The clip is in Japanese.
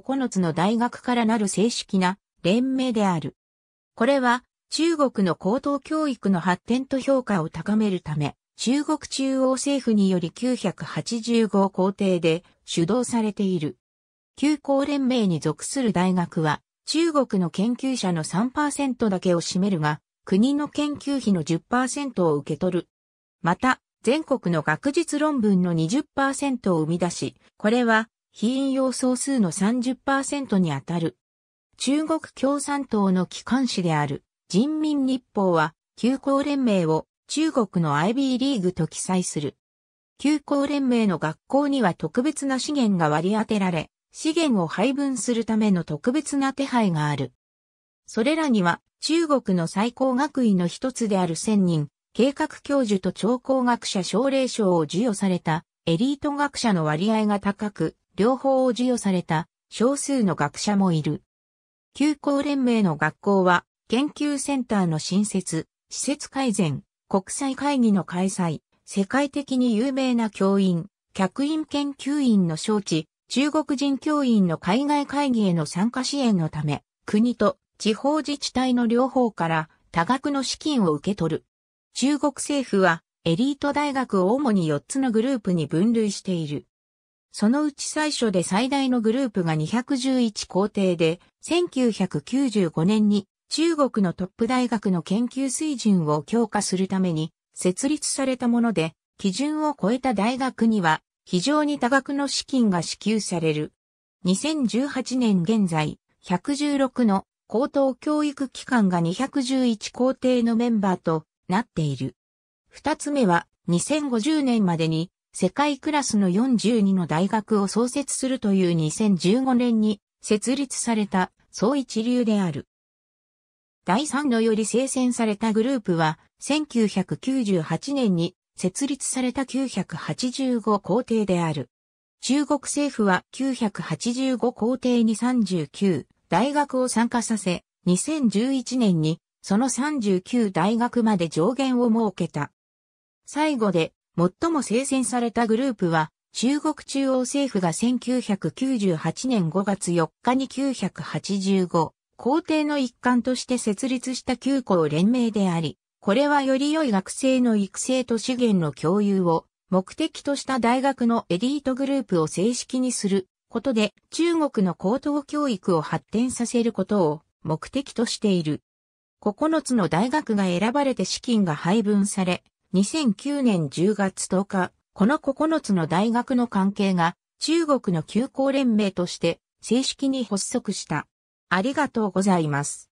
9つの大学からなる正式な連盟である。これは中国の高等教育の発展と評価を高めるため、中国中央政府により985校庭で主導されている。旧校連盟に属する大学は、中国の研究者の3%だけを占めるが、国の研究費の10%を受け取る。また、全国の学術論文の20%を生み出し、これは非引用総数の30%にあたる。中国共産党の機関紙である人民日報は旧校連盟を中国の IB リーグと記載する。旧校連盟の学校には特別な資源が割り当てられ、資源を配分するための特別な手配がある。それらには中国の最高学位の一つである千人、計画教授と超高学者奨励賞を授与されたエリート学者の割合が高く、両方を授与された少数の学者もいる。休校連盟の学校は、研究センターの新設、施設改善、国際会議の開催、世界的に有名な教員、客員研究員の招致、中国人教員の海外会議への参加支援のため、国と地方自治体の両方から多額の資金を受け取る。中国政府はエリート大学を主に4つのグループに分類している。そのうち最初で最大のグループが211校庭で、1995年に中国のトップ大学の研究水準を強化するために設立されたもので、基準を超えた大学には非常に多額の資金が支給される。2018年現在、116の高等教育機関が211校庭のメンバーとなっている。二つ目は2050年までに世界クラスの42の大学を創設するという2015年に設立された総一流である。第3のより生鮮されたグループは、1998年に設立された985皇帝である。中国政府は985皇帝に39大学を参加させ、2011年にその39大学まで上限を設けた。最後で最も聖戦されたグループは、中国中央政府が1998年5月4日に985、皇帝の一環として設立した旧校連盟であり、これはより良い学生の育成と資源の共有を目的とした大学のエリートグループを正式にすることで中国の高等教育を発展させることを目的としている。9つの大学が選ばれて資金が配分され、2009年10月10日、この9つの大学の関係が中国の休校連盟として正式に発足した。ありがとうございます。